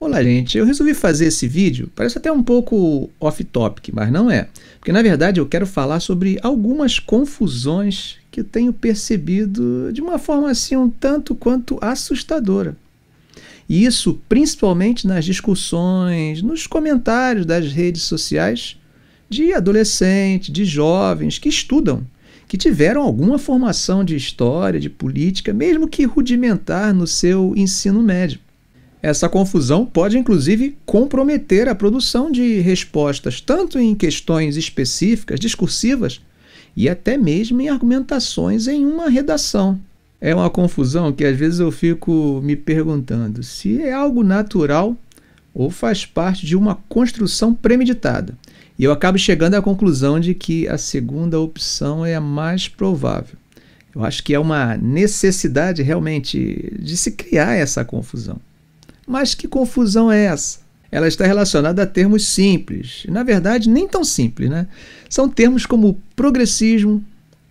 Olá, gente. Eu resolvi fazer esse vídeo, parece até um pouco off-topic, mas não é. Porque, na verdade, eu quero falar sobre algumas confusões que eu tenho percebido de uma forma assim um tanto quanto assustadora. E isso principalmente nas discussões, nos comentários das redes sociais de adolescentes, de jovens que estudam, que tiveram alguma formação de história, de política, mesmo que rudimentar no seu ensino médio. Essa confusão pode, inclusive, comprometer a produção de respostas, tanto em questões específicas, discursivas, e até mesmo em argumentações em uma redação. É uma confusão que às vezes eu fico me perguntando se é algo natural ou faz parte de uma construção premeditada. E eu acabo chegando à conclusão de que a segunda opção é a mais provável. Eu acho que é uma necessidade realmente de se criar essa confusão. Mas que confusão é essa? Ela está relacionada a termos simples. Na verdade, nem tão simples, né? São termos como progressismo,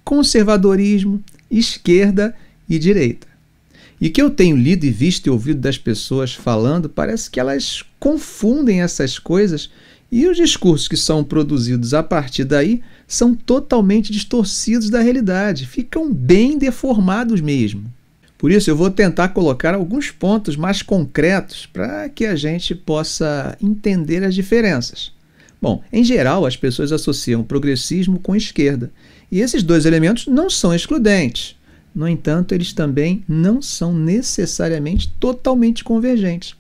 conservadorismo, esquerda e direita. E que eu tenho lido e visto e ouvido das pessoas falando, parece que elas confundem essas coisas e os discursos que são produzidos a partir daí são totalmente distorcidos da realidade, ficam bem deformados mesmo. Por isso, eu vou tentar colocar alguns pontos mais concretos para que a gente possa entender as diferenças. Bom, em geral, as pessoas associam progressismo com esquerda, e esses dois elementos não são excludentes. No entanto, eles também não são necessariamente totalmente convergentes.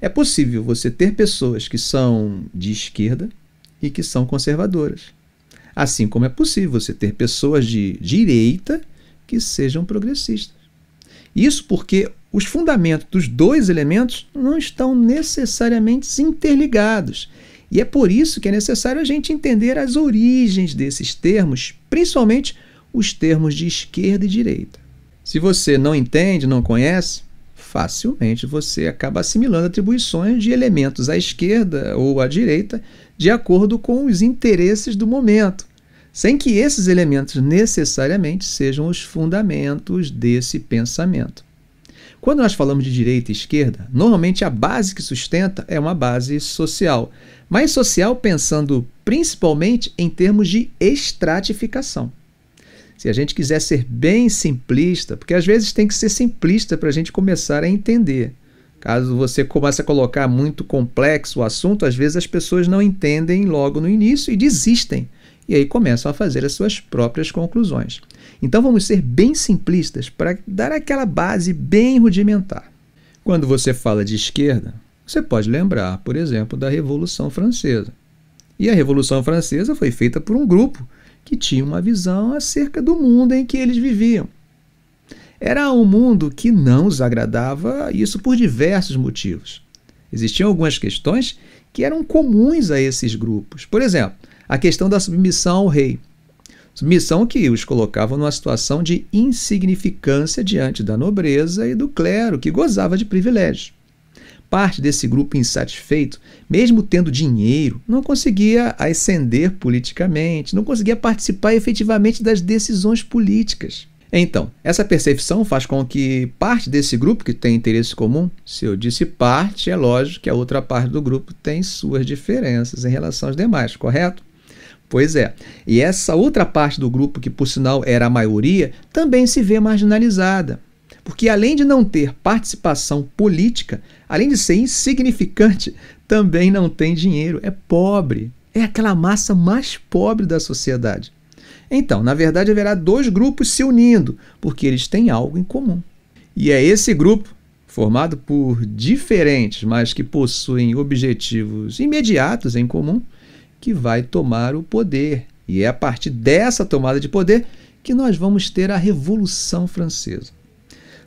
É possível você ter pessoas que são de esquerda e que são conservadoras. Assim como é possível você ter pessoas de direita que sejam progressistas. Isso porque os fundamentos dos dois elementos não estão necessariamente interligados. E é por isso que é necessário a gente entender as origens desses termos, principalmente os termos de esquerda e direita. Se você não entende, não conhece, facilmente você acaba assimilando atribuições de elementos à esquerda ou à direita de acordo com os interesses do momento sem que esses elementos necessariamente sejam os fundamentos desse pensamento. Quando nós falamos de direita e esquerda, normalmente a base que sustenta é uma base social, mas social pensando principalmente em termos de estratificação. Se a gente quiser ser bem simplista, porque às vezes tem que ser simplista para a gente começar a entender. Caso você comece a colocar muito complexo o assunto, às vezes as pessoas não entendem logo no início e desistem e aí começam a fazer as suas próprias conclusões. Então vamos ser bem simplistas para dar aquela base bem rudimentar. Quando você fala de esquerda, você pode lembrar, por exemplo, da Revolução Francesa. E a Revolução Francesa foi feita por um grupo que tinha uma visão acerca do mundo em que eles viviam. Era um mundo que não os agradava, isso por diversos motivos. Existiam algumas questões que eram comuns a esses grupos. Por exemplo, a questão da submissão ao rei. Submissão que os colocava numa situação de insignificância diante da nobreza e do clero, que gozava de privilégios. Parte desse grupo insatisfeito, mesmo tendo dinheiro, não conseguia ascender politicamente, não conseguia participar efetivamente das decisões políticas. Então, essa percepção faz com que parte desse grupo que tem interesse comum, se eu disse parte, é lógico que a outra parte do grupo tem suas diferenças em relação aos demais, correto? Pois é. E essa outra parte do grupo, que por sinal era a maioria, também se vê marginalizada. Porque além de não ter participação política, além de ser insignificante, também não tem dinheiro, é pobre. É aquela massa mais pobre da sociedade. Então, na verdade, haverá dois grupos se unindo, porque eles têm algo em comum. E é esse grupo, formado por diferentes, mas que possuem objetivos imediatos em comum, que vai tomar o poder. E é a partir dessa tomada de poder que nós vamos ter a Revolução Francesa.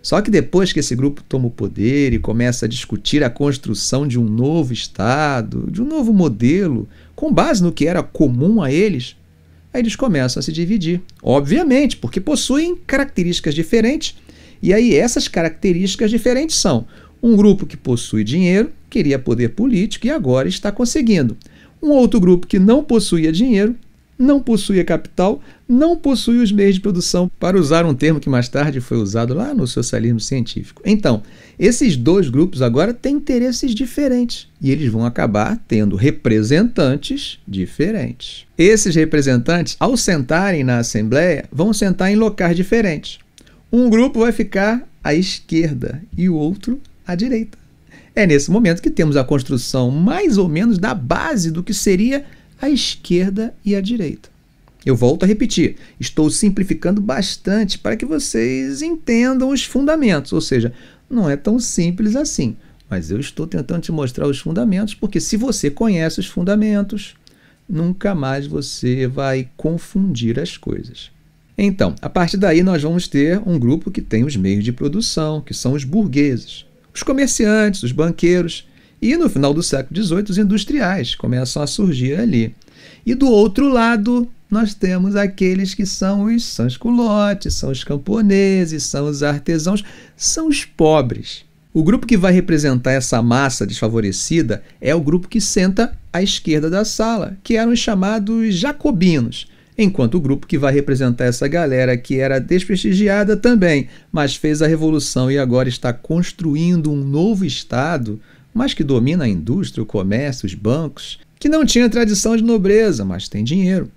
Só que depois que esse grupo toma o poder e começa a discutir a construção de um novo Estado, de um novo modelo, com base no que era comum a eles, aí eles começam a se dividir. Obviamente, porque possuem características diferentes. E aí essas características diferentes são um grupo que possui dinheiro, queria poder político e agora está conseguindo. Um outro grupo que não possuía dinheiro, não possuía capital, não possuía os meios de produção, para usar um termo que mais tarde foi usado lá no socialismo científico. Então, esses dois grupos agora têm interesses diferentes e eles vão acabar tendo representantes diferentes. Esses representantes, ao sentarem na Assembleia, vão sentar em locais diferentes. Um grupo vai ficar à esquerda e o outro à direita. É nesse momento que temos a construção mais ou menos da base do que seria a esquerda e a direita. Eu volto a repetir, estou simplificando bastante para que vocês entendam os fundamentos, ou seja, não é tão simples assim, mas eu estou tentando te mostrar os fundamentos, porque se você conhece os fundamentos, nunca mais você vai confundir as coisas. Então, a partir daí nós vamos ter um grupo que tem os meios de produção, que são os burgueses os comerciantes, os banqueiros e, no final do século XVIII, os industriais começam a surgir ali. E do outro lado, nós temos aqueles que são os sans são os camponeses, são os artesãos, são os pobres. O grupo que vai representar essa massa desfavorecida é o grupo que senta à esquerda da sala, que eram os chamados jacobinos enquanto o grupo que vai representar essa galera que era desprestigiada também, mas fez a revolução e agora está construindo um novo Estado, mas que domina a indústria, o comércio, os bancos, que não tinha tradição de nobreza, mas tem dinheiro.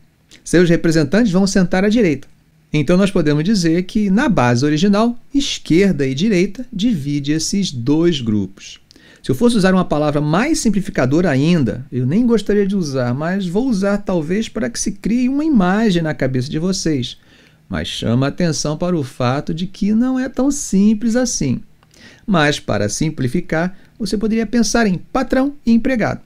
Seus representantes vão sentar à direita. Então nós podemos dizer que, na base original, esquerda e direita divide esses dois grupos. Se eu fosse usar uma palavra mais simplificadora ainda, eu nem gostaria de usar, mas vou usar talvez para que se crie uma imagem na cabeça de vocês. Mas chama atenção para o fato de que não é tão simples assim. Mas para simplificar, você poderia pensar em patrão e empregado.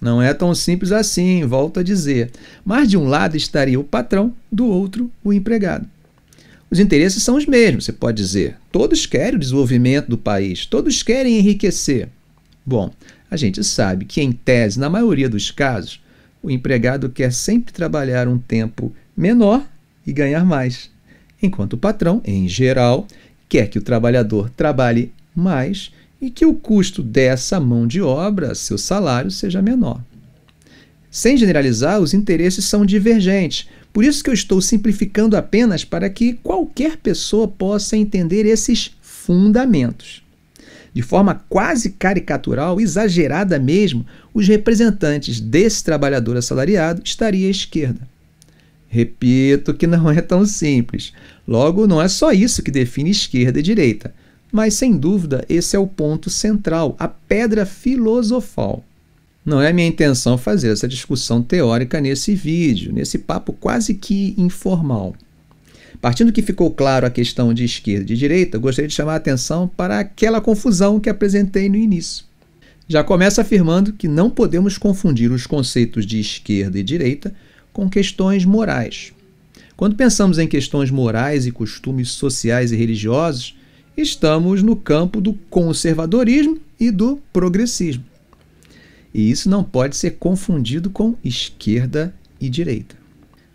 Não é tão simples assim, volto a dizer. Mas de um lado estaria o patrão, do outro o empregado. Os interesses são os mesmos, você pode dizer. Todos querem o desenvolvimento do país, todos querem enriquecer. Bom, a gente sabe que, em tese, na maioria dos casos, o empregado quer sempre trabalhar um tempo menor e ganhar mais, enquanto o patrão, em geral, quer que o trabalhador trabalhe mais e que o custo dessa mão de obra, seu salário, seja menor. Sem generalizar, os interesses são divergentes. Por isso que eu estou simplificando apenas para que qualquer pessoa possa entender esses fundamentos de forma quase caricatural, exagerada mesmo, os representantes desse trabalhador assalariado estaria à esquerda. Repito que não é tão simples. Logo, não é só isso que define esquerda e direita, mas sem dúvida esse é o ponto central, a pedra filosofal. Não é minha intenção fazer essa discussão teórica nesse vídeo, nesse papo quase que informal. Partindo do que ficou claro a questão de esquerda e direita, gostaria de chamar a atenção para aquela confusão que apresentei no início. Já começa afirmando que não podemos confundir os conceitos de esquerda e direita com questões morais. Quando pensamos em questões morais e costumes sociais e religiosos, estamos no campo do conservadorismo e do progressismo. E isso não pode ser confundido com esquerda e direita.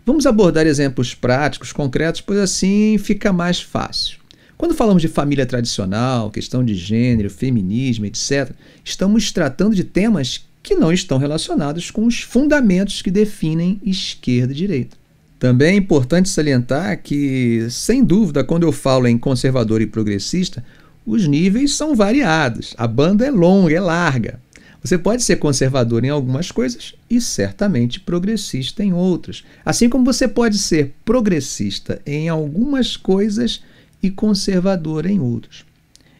Vamos abordar exemplos práticos, concretos, pois assim fica mais fácil. Quando falamos de família tradicional, questão de gênero, feminismo, etc., estamos tratando de temas que não estão relacionados com os fundamentos que definem esquerda e direita. Também é importante salientar que, sem dúvida, quando eu falo em conservador e progressista, os níveis são variados, a banda é longa, é larga. Você pode ser conservador em algumas coisas e certamente progressista em outras. Assim como você pode ser progressista em algumas coisas e conservador em outras.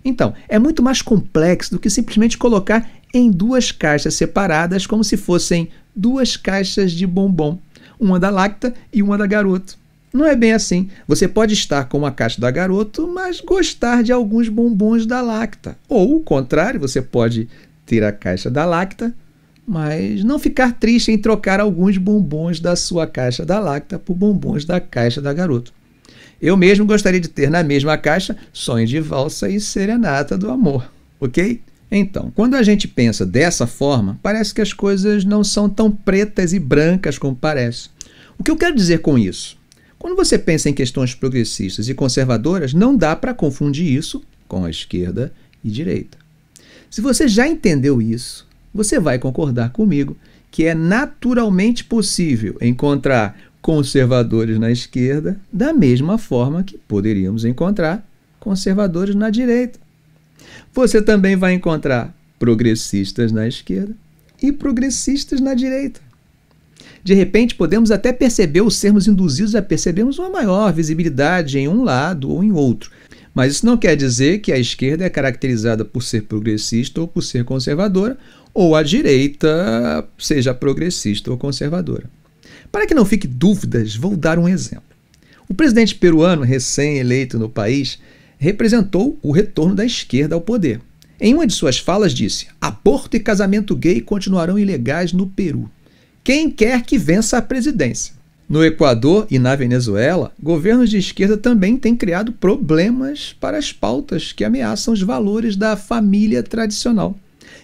Então, é muito mais complexo do que simplesmente colocar em duas caixas separadas como se fossem duas caixas de bombom, uma da Lacta e uma da Garoto. Não é bem assim. Você pode estar com a caixa da Garoto, mas gostar de alguns bombons da Lacta. Ou o contrário, você pode ter a caixa da Lacta, mas não ficar triste em trocar alguns bombons da sua caixa da Lacta por bombons da caixa da Garoto. Eu mesmo gostaria de ter na mesma caixa sonhos de Valsa e Serenata do Amor, ok? Então, quando a gente pensa dessa forma, parece que as coisas não são tão pretas e brancas como parece. O que eu quero dizer com isso? Quando você pensa em questões progressistas e conservadoras, não dá para confundir isso com a esquerda e direita. Se você já entendeu isso, você vai concordar comigo que é naturalmente possível encontrar conservadores na esquerda da mesma forma que poderíamos encontrar conservadores na direita. Você também vai encontrar progressistas na esquerda e progressistas na direita. De repente, podemos até perceber ou sermos induzidos a percebermos uma maior visibilidade em um lado ou em outro, mas isso não quer dizer que a esquerda é caracterizada por ser progressista ou por ser conservadora, ou a direita seja progressista ou conservadora. Para que não fique dúvidas, vou dar um exemplo. O presidente peruano recém-eleito no país representou o retorno da esquerda ao poder. Em uma de suas falas disse: "Aborto e casamento gay continuarão ilegais no Peru. Quem quer que vença a presidência no Equador e na Venezuela, governos de esquerda também têm criado problemas para as pautas que ameaçam os valores da família tradicional.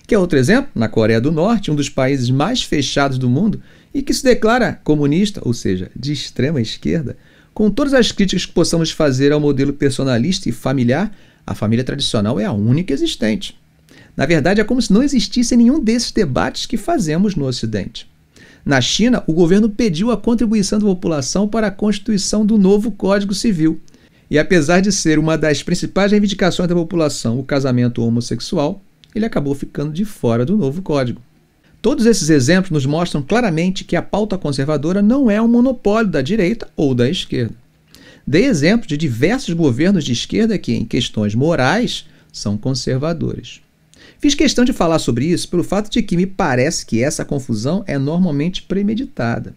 Que é outro exemplo, na Coreia do Norte, um dos países mais fechados do mundo e que se declara comunista, ou seja, de extrema esquerda, com todas as críticas que possamos fazer ao modelo personalista e familiar, a família tradicional é a única existente. Na verdade, é como se não existisse nenhum desses debates que fazemos no Ocidente. Na China, o governo pediu a contribuição da população para a constituição do novo Código Civil. E apesar de ser uma das principais reivindicações da população o casamento homossexual, ele acabou ficando de fora do novo código. Todos esses exemplos nos mostram claramente que a pauta conservadora não é um monopólio da direita ou da esquerda. Dei exemplos de diversos governos de esquerda que, em questões morais, são conservadores. Fiz questão de falar sobre isso pelo fato de que me parece que essa confusão é normalmente premeditada.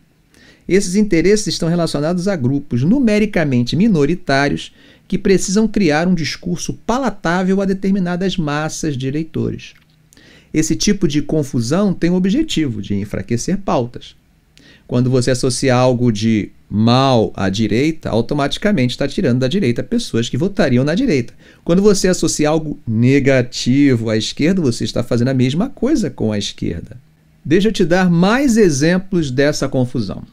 Esses interesses estão relacionados a grupos numericamente minoritários que precisam criar um discurso palatável a determinadas massas de eleitores. Esse tipo de confusão tem o objetivo de enfraquecer pautas. Quando você associa algo de mal à direita, automaticamente está tirando da direita pessoas que votariam na direita. Quando você associa algo negativo à esquerda, você está fazendo a mesma coisa com a esquerda. Deixa eu te dar mais exemplos dessa confusão.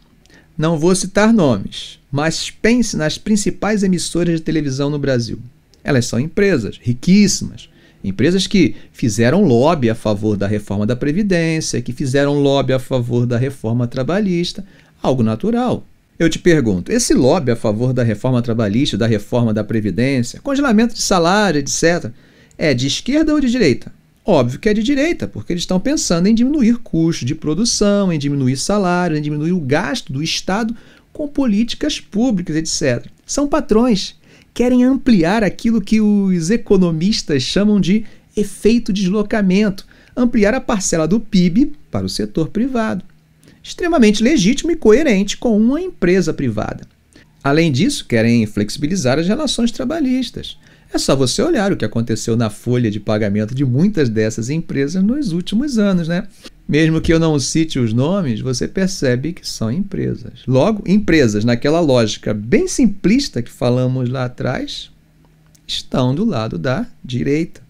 Não vou citar nomes, mas pense nas principais emissoras de televisão no Brasil. Elas são empresas riquíssimas, Empresas que fizeram lobby a favor da reforma da Previdência, que fizeram lobby a favor da reforma trabalhista, algo natural. Eu te pergunto, esse lobby a favor da reforma trabalhista, da reforma da Previdência, congelamento de salário, etc., é de esquerda ou de direita? Óbvio que é de direita, porque eles estão pensando em diminuir custo de produção, em diminuir salário, em diminuir o gasto do Estado com políticas públicas, etc. São patrões. Querem ampliar aquilo que os economistas chamam de efeito deslocamento ampliar a parcela do PIB para o setor privado extremamente legítimo e coerente com uma empresa privada. Além disso, querem flexibilizar as relações trabalhistas. É só você olhar o que aconteceu na folha de pagamento de muitas dessas empresas nos últimos anos, né? Mesmo que eu não cite os nomes, você percebe que são empresas. Logo, empresas, naquela lógica bem simplista que falamos lá atrás, estão do lado da direita.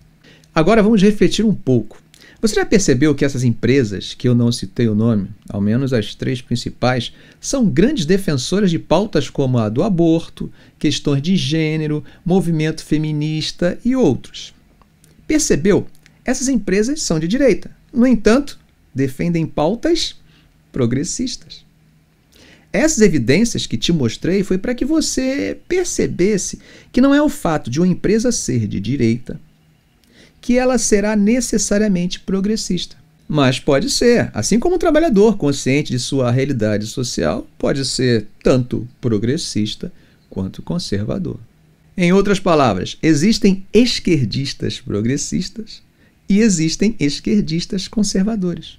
Agora vamos refletir um pouco. Você já percebeu que essas empresas, que eu não citei o nome, ao menos as três principais, são grandes defensoras de pautas como a do aborto, questões de gênero, movimento feminista e outros? Percebeu? Essas empresas são de direita. No entanto, defendem pautas progressistas. Essas evidências que te mostrei foi para que você percebesse que não é o fato de uma empresa ser de direita que ela será necessariamente progressista. Mas pode ser, assim como o um trabalhador consciente de sua realidade social pode ser tanto progressista quanto conservador. Em outras palavras, existem esquerdistas progressistas e existem esquerdistas conservadores.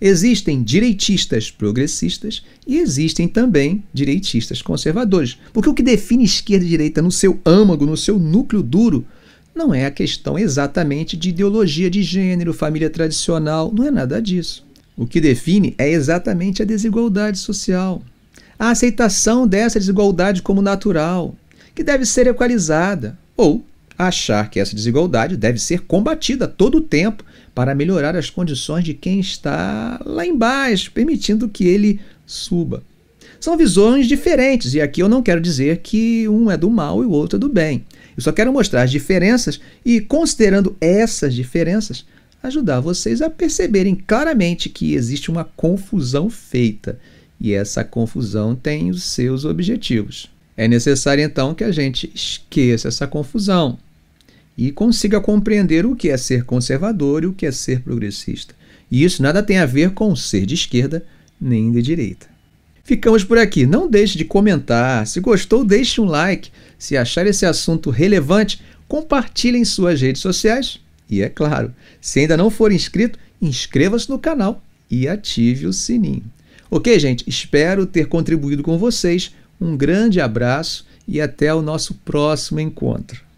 Existem direitistas progressistas e existem também direitistas conservadores. Porque o que define esquerda e direita no seu âmago, no seu núcleo duro, não é a questão exatamente de ideologia de gênero, família tradicional, não é nada disso. O que define é exatamente a desigualdade social, a aceitação dessa desigualdade como natural, que deve ser equalizada, ou achar que essa desigualdade deve ser combatida todo o tempo para melhorar as condições de quem está lá embaixo, permitindo que ele suba. São visões diferentes, e aqui eu não quero dizer que um é do mal e o outro é do bem. Eu só quero mostrar as diferenças e, considerando essas diferenças, ajudar vocês a perceberem claramente que existe uma confusão feita e essa confusão tem os seus objetivos. É necessário então que a gente esqueça essa confusão e consiga compreender o que é ser conservador e o que é ser progressista. E isso nada tem a ver com ser de esquerda nem de direita. Ficamos por aqui. Não deixe de comentar. Se gostou, deixe um like. Se achar esse assunto relevante, compartilhe em suas redes sociais. E é claro, se ainda não for inscrito, inscreva-se no canal e ative o sininho. Ok, gente? Espero ter contribuído com vocês. Um grande abraço e até o nosso próximo encontro.